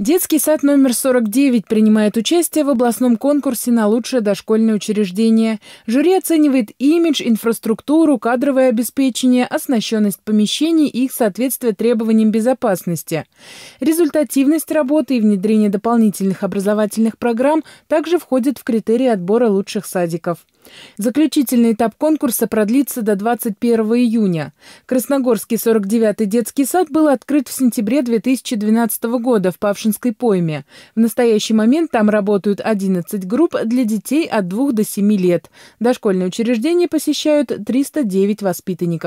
Детский сад номер 49 принимает участие в областном конкурсе на лучшее дошкольное учреждение. Жюри оценивает имидж, инфраструктуру, кадровое обеспечение, оснащенность помещений и их соответствие требованиям безопасности. Результативность работы и внедрение дополнительных образовательных программ также входят в критерии отбора лучших садиков. Заключительный этап конкурса продлится до 21 июня. Красногорский 49-й детский сад был открыт в сентябре 2012 года в Павшинской пойме. В настоящий момент там работают 11 групп для детей от 2 до 7 лет. Дошкольное учреждение посещают 309 воспитанников.